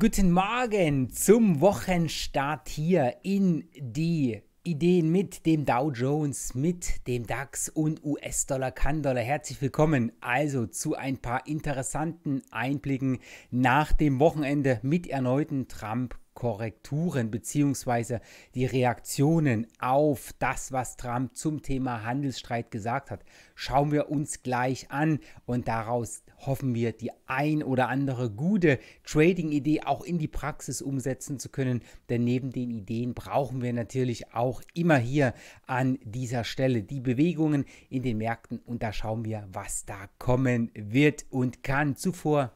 Guten Morgen zum Wochenstart hier in die Ideen mit dem Dow Jones, mit dem DAX und US-Dollar, Kann-Dollar. Herzlich willkommen also zu ein paar interessanten Einblicken nach dem Wochenende mit erneuten Trump Korrekturen bzw. die Reaktionen auf das, was Trump zum Thema Handelsstreit gesagt hat, schauen wir uns gleich an und daraus hoffen wir, die ein oder andere gute Trading-Idee auch in die Praxis umsetzen zu können. Denn neben den Ideen brauchen wir natürlich auch immer hier an dieser Stelle die Bewegungen in den Märkten und da schauen wir, was da kommen wird und kann. Zuvor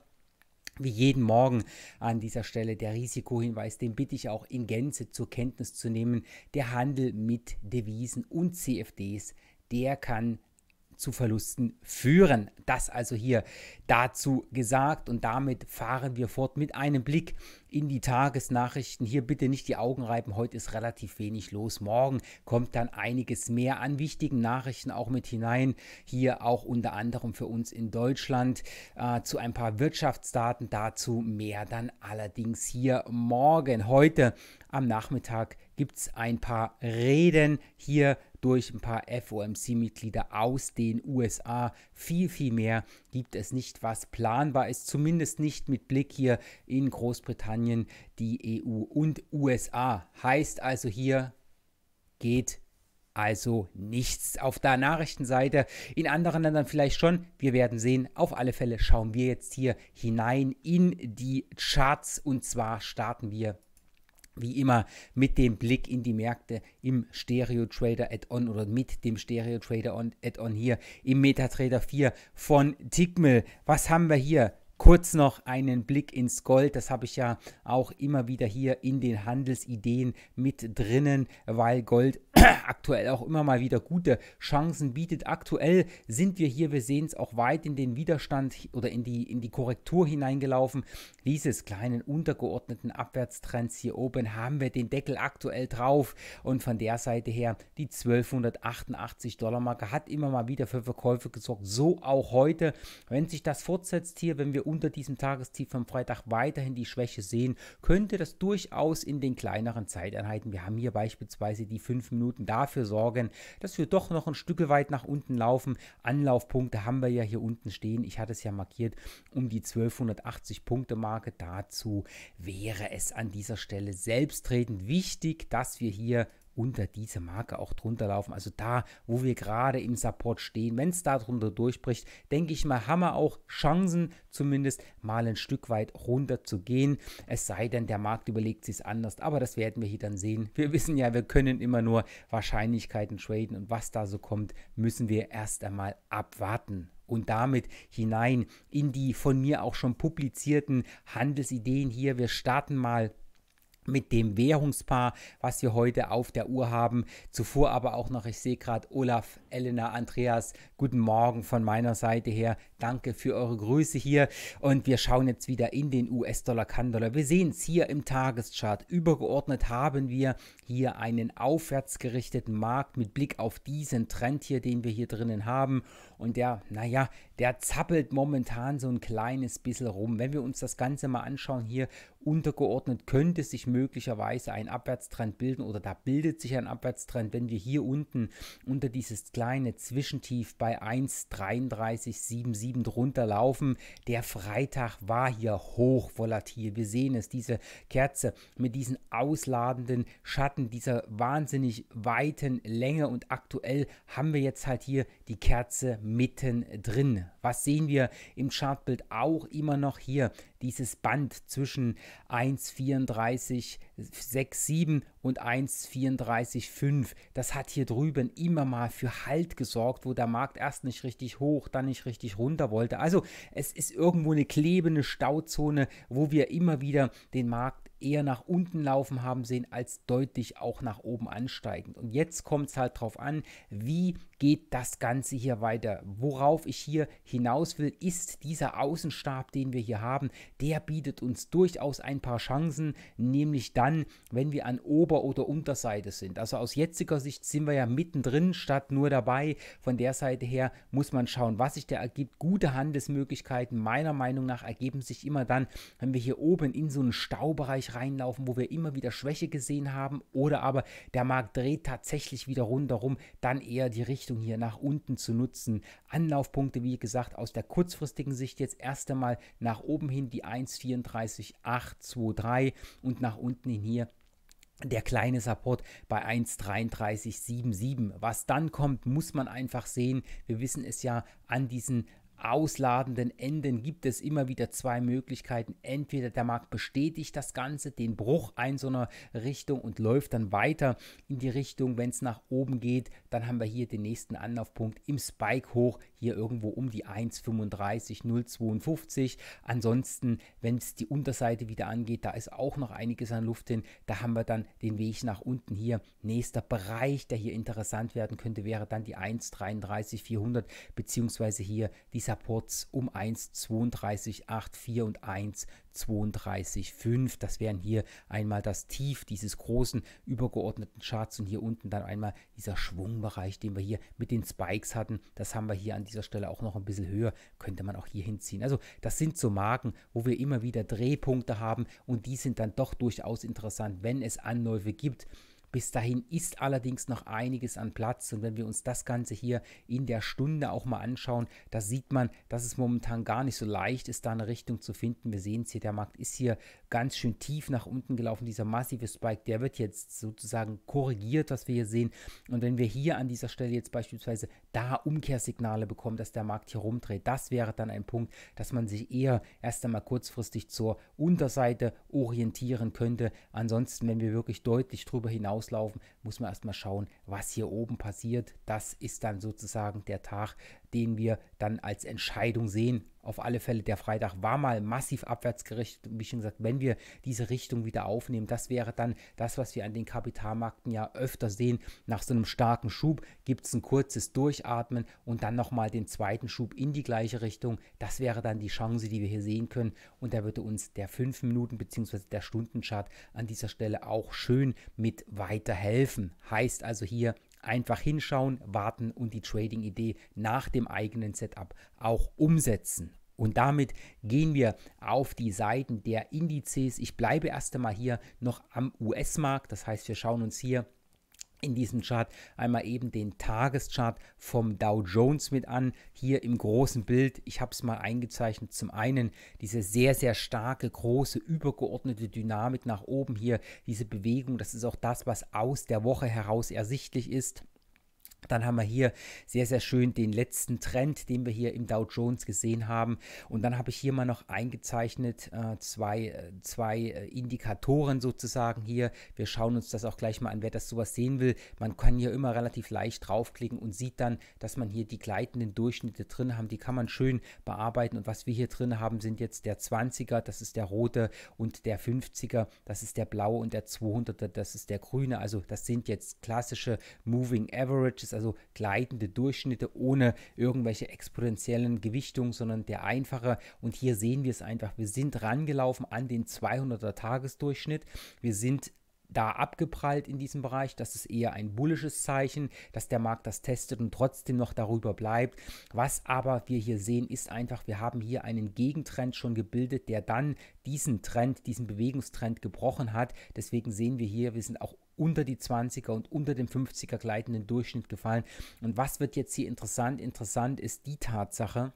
wie jeden Morgen an dieser Stelle der Risikohinweis, den bitte ich auch in Gänze zur Kenntnis zu nehmen. Der Handel mit Devisen und CFDs, der kann zu Verlusten führen. Das also hier dazu gesagt und damit fahren wir fort mit einem Blick in die Tagesnachrichten. Hier bitte nicht die Augen reiben, heute ist relativ wenig los. Morgen kommt dann einiges mehr an wichtigen Nachrichten auch mit hinein. Hier auch unter anderem für uns in Deutschland äh, zu ein paar Wirtschaftsdaten. Dazu mehr dann allerdings hier morgen. Heute am Nachmittag gibt es ein paar Reden hier durch ein paar FOMC-Mitglieder aus den USA. Viel, viel mehr gibt es nicht, was planbar ist, zumindest nicht mit Blick hier in Großbritannien, die EU und USA. Heißt also hier, geht also nichts auf der Nachrichtenseite. In anderen Ländern vielleicht schon. Wir werden sehen. Auf alle Fälle schauen wir jetzt hier hinein in die Charts und zwar starten wir wie immer mit dem Blick in die Märkte im Stereo Trader Add-on oder mit dem Stereo Trader Add-on hier im MetaTrader 4 von Tigmel. Was haben wir hier? Kurz noch einen Blick ins Gold. Das habe ich ja auch immer wieder hier in den Handelsideen mit drinnen, weil Gold aktuell auch immer mal wieder gute Chancen bietet. Aktuell sind wir hier, wir sehen es auch weit in den Widerstand oder in die, in die Korrektur hineingelaufen. Dieses kleinen untergeordneten Abwärtstrends hier oben haben wir den Deckel aktuell drauf und von der Seite her die 1288 Dollar Marke hat immer mal wieder für Verkäufe gesorgt. So auch heute. Wenn sich das fortsetzt hier, wenn wir unter diesem Tagestief vom Freitag weiterhin die Schwäche sehen, könnte das durchaus in den kleineren Zeiteinheiten, wir haben hier beispielsweise die 5 Minuten, dafür sorgen, dass wir doch noch ein Stück weit nach unten laufen. Anlaufpunkte haben wir ja hier unten stehen. Ich hatte es ja markiert, um die 1280 Punkte Marke. Dazu wäre es an dieser Stelle selbsttretend wichtig, dass wir hier unter diese Marke auch drunter laufen. Also da, wo wir gerade im Support stehen, wenn es da drunter durchbricht, denke ich mal, haben wir auch Chancen, zumindest mal ein Stück weit runter zu gehen. Es sei denn, der Markt überlegt sich anders, aber das werden wir hier dann sehen. Wir wissen ja, wir können immer nur Wahrscheinlichkeiten traden und was da so kommt, müssen wir erst einmal abwarten und damit hinein in die von mir auch schon publizierten Handelsideen hier. Wir starten mal mit dem Währungspaar, was wir heute auf der Uhr haben. Zuvor aber auch noch, ich sehe gerade Olaf, Elena, Andreas, guten Morgen von meiner Seite her. Danke für eure Grüße hier. Und wir schauen jetzt wieder in den US-Dollar, kann Wir sehen es hier im Tageschart. Übergeordnet haben wir hier einen aufwärts gerichteten Markt mit Blick auf diesen Trend hier, den wir hier drinnen haben. Und der, naja, der zappelt momentan so ein kleines bisschen rum. Wenn wir uns das Ganze mal anschauen, hier untergeordnet könnte sich möglicherweise ein Abwärtstrend bilden oder da bildet sich ein Abwärtstrend, wenn wir hier unten unter dieses kleine Zwischentief bei 1,3377 drunter laufen. Der Freitag war hier hochvolatil. Wir sehen es, diese Kerze mit diesen ausladenden Schatten, dieser wahnsinnig weiten Länge und aktuell haben wir jetzt halt hier die Kerze mitten drin. Was sehen wir im Chartbild auch immer noch hier? Dieses Band zwischen 1,3467 und 1,34,5. Das hat hier drüben immer mal für Halt gesorgt, wo der Markt erst nicht richtig hoch, dann nicht richtig runter wollte. Also es ist irgendwo eine klebende Stauzone, wo wir immer wieder den Markt eher nach unten laufen haben sehen als deutlich auch nach oben ansteigend. Und jetzt kommt es halt drauf an, wie geht das Ganze hier weiter. Worauf ich hier hinaus will, ist dieser Außenstab, den wir hier haben, der bietet uns durchaus ein paar Chancen, nämlich dann, wenn wir an Ober- oder Unterseite sind. Also aus jetziger Sicht sind wir ja mittendrin statt nur dabei. Von der Seite her muss man schauen, was sich da ergibt. Gute Handelsmöglichkeiten meiner Meinung nach ergeben sich immer dann, wenn wir hier oben in so einen Staubereich reinlaufen, wo wir immer wieder Schwäche gesehen haben oder aber der Markt dreht tatsächlich wieder rundherum, dann eher die Richtung Richtung hier nach unten zu nutzen. Anlaufpunkte, wie gesagt, aus der kurzfristigen Sicht jetzt erst einmal nach oben hin die 1,34823 und nach unten hin hier der kleine Support bei 1,3377. Was dann kommt, muss man einfach sehen. Wir wissen es ja an diesen ausladenden Enden gibt es immer wieder zwei Möglichkeiten. Entweder der Markt bestätigt das Ganze, den Bruch ein so einer Richtung und läuft dann weiter in die Richtung, wenn es nach oben geht, dann haben wir hier den nächsten Anlaufpunkt im Spike hoch, hier irgendwo um die 1,35, 0,52. Ansonsten, wenn es die Unterseite wieder angeht, da ist auch noch einiges an Luft hin, da haben wir dann den Weg nach unten hier. Nächster Bereich, der hier interessant werden könnte, wäre dann die 1,33, 400 beziehungsweise hier diese Exaports um 1,3284 und 1,32,5. Das wären hier einmal das Tief dieses großen übergeordneten Charts und hier unten dann einmal dieser Schwungbereich, den wir hier mit den Spikes hatten. Das haben wir hier an dieser Stelle auch noch ein bisschen höher, könnte man auch hier hinziehen. Also das sind so Marken, wo wir immer wieder Drehpunkte haben und die sind dann doch durchaus interessant, wenn es Anläufe gibt bis dahin ist allerdings noch einiges an Platz und wenn wir uns das Ganze hier in der Stunde auch mal anschauen, da sieht man, dass es momentan gar nicht so leicht ist, da eine Richtung zu finden. Wir sehen es hier, der Markt ist hier ganz schön tief nach unten gelaufen. Dieser massive Spike, der wird jetzt sozusagen korrigiert, was wir hier sehen. Und wenn wir hier an dieser Stelle jetzt beispielsweise da Umkehrsignale bekommen, dass der Markt hier rumdreht, das wäre dann ein Punkt, dass man sich eher erst einmal kurzfristig zur Unterseite orientieren könnte. Ansonsten, wenn wir wirklich deutlich drüber hinaus rauslaufen, muss man erstmal schauen, was hier oben passiert. Das ist dann sozusagen der Tag, den wir dann als Entscheidung sehen. Auf alle Fälle, der Freitag war mal massiv abwärts gerichtet und wie schon gesagt, wenn wir diese Richtung wieder aufnehmen, das wäre dann das, was wir an den Kapitalmärkten ja öfter sehen. Nach so einem starken Schub gibt es ein kurzes Durchatmen und dann nochmal den zweiten Schub in die gleiche Richtung. Das wäre dann die Chance, die wir hier sehen können und da würde uns der 5 Minuten bzw. der Stundenchart an dieser Stelle auch schön mit weiterhelfen. Heißt also hier, Einfach hinschauen, warten und die Trading-Idee nach dem eigenen Setup auch umsetzen. Und damit gehen wir auf die Seiten der Indizes. Ich bleibe erst einmal hier noch am US-Markt. Das heißt, wir schauen uns hier in diesem Chart einmal eben den Tageschart vom Dow Jones mit an. Hier im großen Bild, ich habe es mal eingezeichnet, zum einen diese sehr, sehr starke, große, übergeordnete Dynamik nach oben hier, diese Bewegung, das ist auch das, was aus der Woche heraus ersichtlich ist. Dann haben wir hier sehr, sehr schön den letzten Trend, den wir hier im Dow Jones gesehen haben. Und dann habe ich hier mal noch eingezeichnet äh, zwei, äh, zwei äh, Indikatoren sozusagen hier. Wir schauen uns das auch gleich mal an, wer das sowas sehen will. Man kann hier immer relativ leicht draufklicken und sieht dann, dass man hier die gleitenden Durchschnitte drin haben. Die kann man schön bearbeiten. Und was wir hier drin haben, sind jetzt der 20er, das ist der rote, und der 50er, das ist der blaue, und der 200er, das ist der grüne. Also das sind jetzt klassische Moving Averages ist also gleitende Durchschnitte ohne irgendwelche exponentiellen Gewichtungen, sondern der einfache. Und hier sehen wir es einfach. Wir sind rangelaufen an den 200er Tagesdurchschnitt. Wir sind da abgeprallt in diesem Bereich. Das ist eher ein bullisches Zeichen, dass der Markt das testet und trotzdem noch darüber bleibt. Was aber wir hier sehen, ist einfach, wir haben hier einen Gegentrend schon gebildet, der dann diesen Trend, diesen Bewegungstrend gebrochen hat. Deswegen sehen wir hier, wir sind auch unter die 20er und unter dem 50er gleitenden Durchschnitt gefallen. Und was wird jetzt hier interessant? Interessant ist die Tatsache,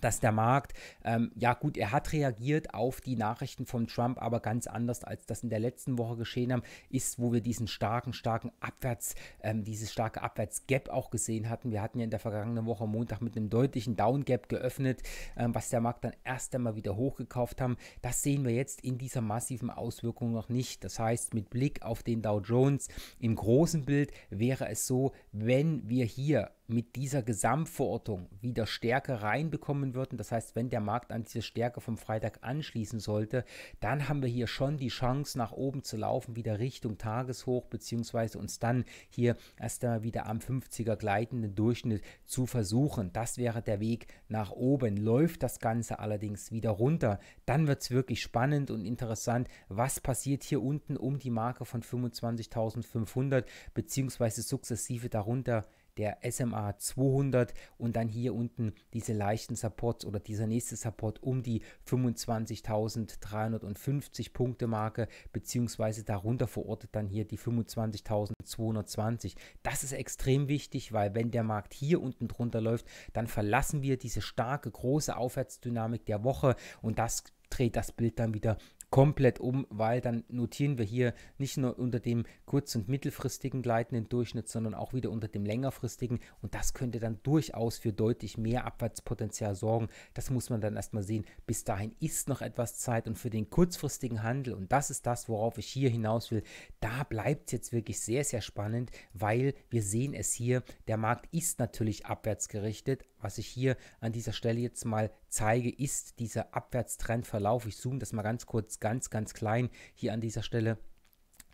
dass der Markt, ähm, ja gut, er hat reagiert auf die Nachrichten von Trump, aber ganz anders, als das in der letzten Woche geschehen haben, ist, wo wir diesen starken, starken Abwärts, ähm, dieses starke Abwärtsgap auch gesehen hatten. Wir hatten ja in der vergangenen Woche Montag mit einem deutlichen Downgap geöffnet, ähm, was der Markt dann erst einmal wieder hochgekauft haben. Das sehen wir jetzt in dieser massiven Auswirkung noch nicht. Das heißt, mit Blick auf den Dow Jones im großen Bild wäre es so, wenn wir hier mit dieser Gesamtverortung wieder Stärke reinbekommen würden. Das heißt, wenn der Markt an diese Stärke vom Freitag anschließen sollte, dann haben wir hier schon die Chance, nach oben zu laufen, wieder Richtung Tageshoch, beziehungsweise uns dann hier erst einmal wieder am 50er gleitenden Durchschnitt zu versuchen. Das wäre der Weg nach oben. Läuft das Ganze allerdings wieder runter, dann wird es wirklich spannend und interessant, was passiert hier unten um die Marke von 25.500, beziehungsweise sukzessive darunter der SMA 200 und dann hier unten diese leichten Supports oder dieser nächste Support um die 25.350 Punkte Marke beziehungsweise darunter verortet dann hier die 25.220. Das ist extrem wichtig, weil wenn der Markt hier unten drunter läuft, dann verlassen wir diese starke große Aufwärtsdynamik der Woche und das dreht das Bild dann wieder komplett um, weil dann notieren wir hier nicht nur unter dem kurz- und mittelfristigen gleitenden Durchschnitt, sondern auch wieder unter dem längerfristigen und das könnte dann durchaus für deutlich mehr Abwärtspotenzial sorgen. Das muss man dann erstmal sehen. Bis dahin ist noch etwas Zeit und für den kurzfristigen Handel und das ist das, worauf ich hier hinaus will, da bleibt es jetzt wirklich sehr, sehr spannend, weil wir sehen es hier, der Markt ist natürlich abwärts gerichtet, was ich hier an dieser Stelle jetzt mal zeige, ist dieser Abwärtstrendverlauf. Ich zoome das mal ganz kurz, ganz, ganz klein hier an dieser Stelle.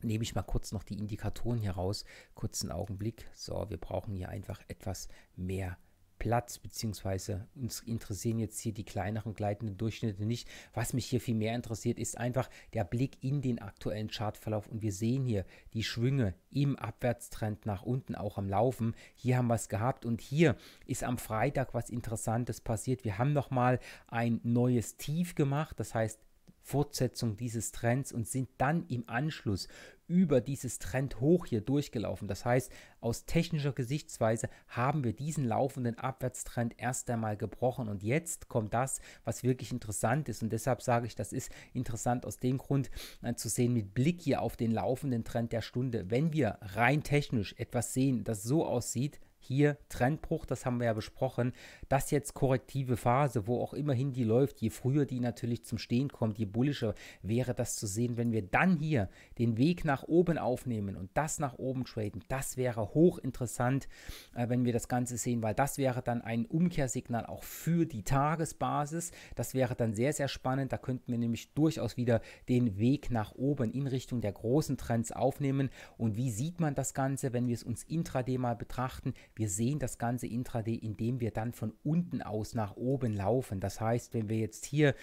Nehme ich mal kurz noch die Indikatoren hier raus. Kurzen Augenblick. So, wir brauchen hier einfach etwas mehr Platz, beziehungsweise uns interessieren jetzt hier die kleineren gleitenden Durchschnitte nicht. Was mich hier viel mehr interessiert, ist einfach der Blick in den aktuellen Chartverlauf und wir sehen hier die Schwünge im Abwärtstrend nach unten, auch am Laufen. Hier haben wir es gehabt und hier ist am Freitag was Interessantes passiert. Wir haben nochmal ein neues Tief gemacht, das heißt Fortsetzung dieses Trends und sind dann im Anschluss über dieses Trend hoch hier durchgelaufen. Das heißt, aus technischer Gesichtsweise haben wir diesen laufenden Abwärtstrend erst einmal gebrochen und jetzt kommt das, was wirklich interessant ist und deshalb sage ich, das ist interessant aus dem Grund äh, zu sehen mit Blick hier auf den laufenden Trend der Stunde. Wenn wir rein technisch etwas sehen, das so aussieht, hier Trendbruch, das haben wir ja besprochen, das jetzt korrektive Phase, wo auch immerhin die läuft, je früher die natürlich zum Stehen kommt, je bullischer wäre das zu sehen, wenn wir dann hier den Weg nach oben aufnehmen und das nach oben traden, das wäre hochinteressant, äh, wenn wir das Ganze sehen, weil das wäre dann ein Umkehrsignal auch für die Tagesbasis, das wäre dann sehr, sehr spannend, da könnten wir nämlich durchaus wieder den Weg nach oben in Richtung der großen Trends aufnehmen und wie sieht man das Ganze, wenn wir es uns intraday mal betrachten, wir sehen das Ganze intraday, indem wir dann von unten aus nach oben laufen. Das heißt, wenn wir jetzt hier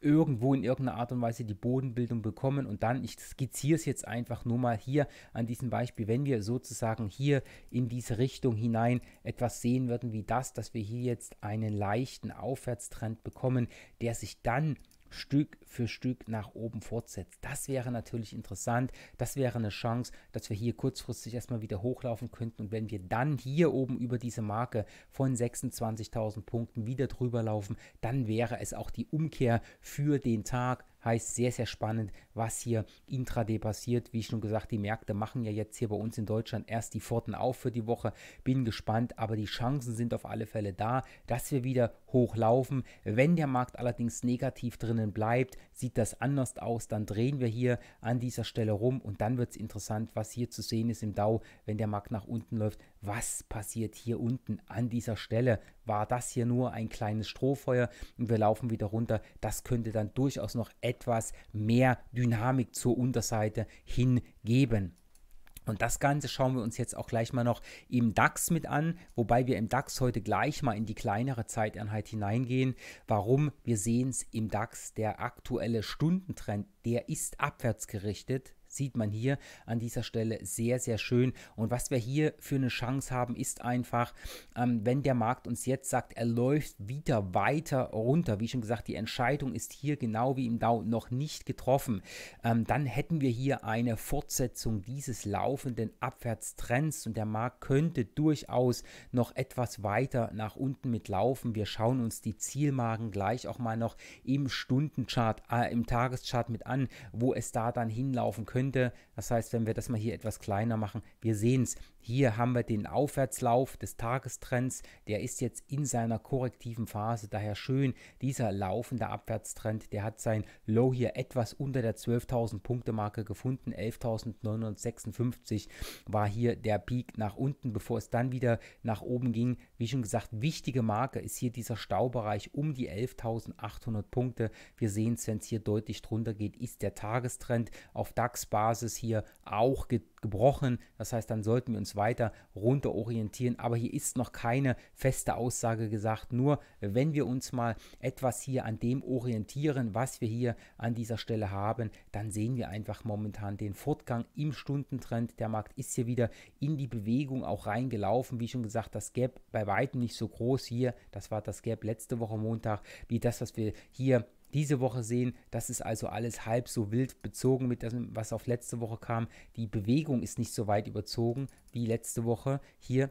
irgendwo in irgendeiner Art und Weise die Bodenbildung bekommen und dann, ich skizziere es jetzt einfach nur mal hier an diesem Beispiel, wenn wir sozusagen hier in diese Richtung hinein etwas sehen würden wie das, dass wir hier jetzt einen leichten Aufwärtstrend bekommen, der sich dann Stück für Stück nach oben fortsetzt. Das wäre natürlich interessant. Das wäre eine Chance, dass wir hier kurzfristig erstmal wieder hochlaufen könnten. Und wenn wir dann hier oben über diese Marke von 26.000 Punkten wieder drüber laufen, dann wäre es auch die Umkehr für den Tag Heißt sehr, sehr spannend, was hier intraday passiert. Wie schon gesagt, die Märkte machen ja jetzt hier bei uns in Deutschland erst die Pforten auf für die Woche. Bin gespannt, aber die Chancen sind auf alle Fälle da, dass wir wieder hochlaufen. Wenn der Markt allerdings negativ drinnen bleibt, sieht das anders aus. Dann drehen wir hier an dieser Stelle rum und dann wird es interessant, was hier zu sehen ist im Dow, wenn der Markt nach unten läuft, was passiert hier unten an dieser Stelle? War das hier nur ein kleines Strohfeuer und wir laufen wieder runter? Das könnte dann durchaus noch etwas mehr Dynamik zur Unterseite hingeben. Und das Ganze schauen wir uns jetzt auch gleich mal noch im DAX mit an, wobei wir im DAX heute gleich mal in die kleinere Zeiteinheit hineingehen. Warum? Wir sehen es im DAX, der aktuelle Stundentrend, der ist abwärts gerichtet sieht man hier an dieser Stelle sehr, sehr schön. Und was wir hier für eine Chance haben, ist einfach, ähm, wenn der Markt uns jetzt sagt, er läuft wieder weiter runter, wie schon gesagt, die Entscheidung ist hier genau wie im Dow noch nicht getroffen, ähm, dann hätten wir hier eine Fortsetzung dieses laufenden Abwärtstrends und der Markt könnte durchaus noch etwas weiter nach unten mitlaufen. Wir schauen uns die Zielmarken gleich auch mal noch im Stundenchart, äh, im Tageschart mit an, wo es da dann hinlaufen könnte. Sekunde. Das heißt, wenn wir das mal hier etwas kleiner machen, wir sehen es. Hier haben wir den Aufwärtslauf des Tagestrends, der ist jetzt in seiner korrektiven Phase, daher schön dieser laufende Abwärtstrend, der hat sein Low hier etwas unter der 12.000 Punkte Marke gefunden, 11.956 war hier der Peak nach unten, bevor es dann wieder nach oben ging. Wie schon gesagt, wichtige Marke ist hier dieser Staubereich um die 11.800 Punkte. Wir sehen es, wenn es hier deutlich drunter geht, ist der Tagestrend auf DAX-Basis hier auch gebrochen. Das heißt, dann sollten wir uns weiter runter orientieren. Aber hier ist noch keine feste Aussage gesagt. Nur wenn wir uns mal etwas hier an dem orientieren, was wir hier an dieser Stelle haben, dann sehen wir einfach momentan den Fortgang im Stundentrend. Der Markt ist hier wieder in die Bewegung auch reingelaufen. Wie schon gesagt, das Gap bei weitem nicht so groß hier. Das war das Gap letzte Woche Montag, wie das, was wir hier diese Woche sehen, das ist also alles halb so wild bezogen mit dem, was auf letzte Woche kam. Die Bewegung ist nicht so weit überzogen wie letzte Woche. Hier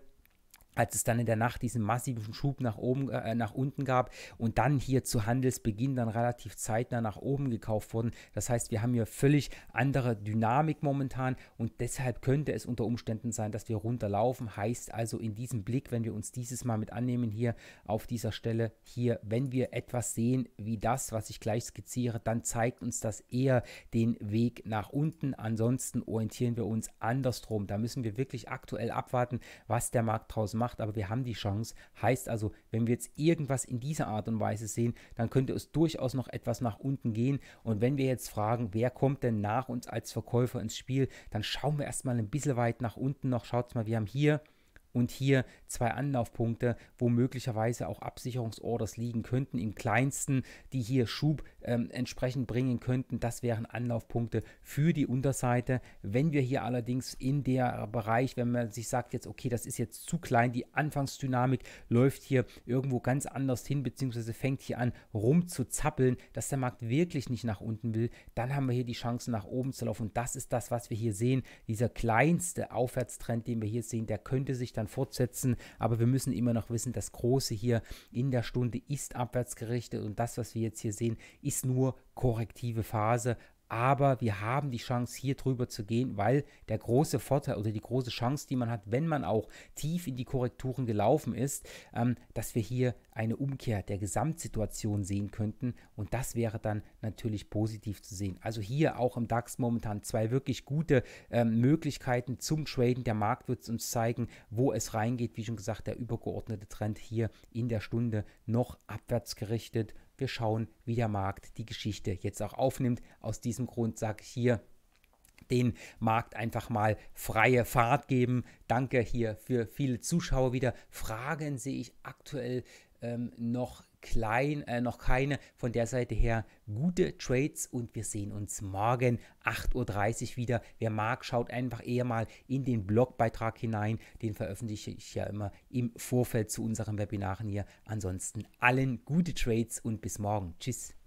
als es dann in der Nacht diesen massiven Schub nach oben, äh, äh, nach unten gab und dann hier zu Handelsbeginn dann relativ zeitnah nach oben gekauft wurden. Das heißt, wir haben hier völlig andere Dynamik momentan und deshalb könnte es unter Umständen sein, dass wir runterlaufen. Heißt also in diesem Blick, wenn wir uns dieses Mal mit annehmen hier auf dieser Stelle hier, wenn wir etwas sehen wie das, was ich gleich skizziere, dann zeigt uns das eher den Weg nach unten. Ansonsten orientieren wir uns andersrum. Da müssen wir wirklich aktuell abwarten, was der Markt draus macht gemacht, aber wir haben die Chance. Heißt also, wenn wir jetzt irgendwas in dieser Art und Weise sehen, dann könnte es durchaus noch etwas nach unten gehen. Und wenn wir jetzt fragen, wer kommt denn nach uns als Verkäufer ins Spiel, dann schauen wir erstmal ein bisschen weit nach unten noch. Schaut mal, wir haben hier und hier zwei Anlaufpunkte, wo möglicherweise auch Absicherungsorders liegen könnten, im kleinsten, die hier Schub ähm, entsprechend bringen könnten. Das wären Anlaufpunkte für die Unterseite. Wenn wir hier allerdings in der Bereich, wenn man sich sagt jetzt, okay, das ist jetzt zu klein, die Anfangsdynamik läuft hier irgendwo ganz anders hin, beziehungsweise fängt hier an rumzuzappeln, dass der Markt wirklich nicht nach unten will, dann haben wir hier die Chance nach oben zu laufen. Und das ist das, was wir hier sehen. Dieser kleinste Aufwärtstrend, den wir hier sehen, der könnte sich dann dann fortsetzen. Aber wir müssen immer noch wissen, das Große hier in der Stunde ist abwärts gerichtet und das, was wir jetzt hier sehen, ist nur korrektive Phase, aber wir haben die Chance, hier drüber zu gehen, weil der große Vorteil oder die große Chance, die man hat, wenn man auch tief in die Korrekturen gelaufen ist, ähm, dass wir hier eine Umkehr der Gesamtsituation sehen könnten und das wäre dann natürlich positiv zu sehen. Also hier auch im DAX momentan zwei wirklich gute ähm, Möglichkeiten zum Traden. Der Markt wird uns zeigen, wo es reingeht. Wie schon gesagt, der übergeordnete Trend hier in der Stunde noch abwärts gerichtet wir schauen, wie der Markt die Geschichte jetzt auch aufnimmt. Aus diesem Grund sage ich hier, den Markt einfach mal freie Fahrt geben. Danke hier für viele Zuschauer wieder. Fragen sehe ich aktuell ähm, noch klein, äh, noch keine von der Seite her gute Trades und wir sehen uns morgen 8.30 Uhr wieder. Wer mag, schaut einfach eher mal in den Blogbeitrag hinein. Den veröffentliche ich ja immer im Vorfeld zu unseren Webinaren hier. Ansonsten allen gute Trades und bis morgen. Tschüss.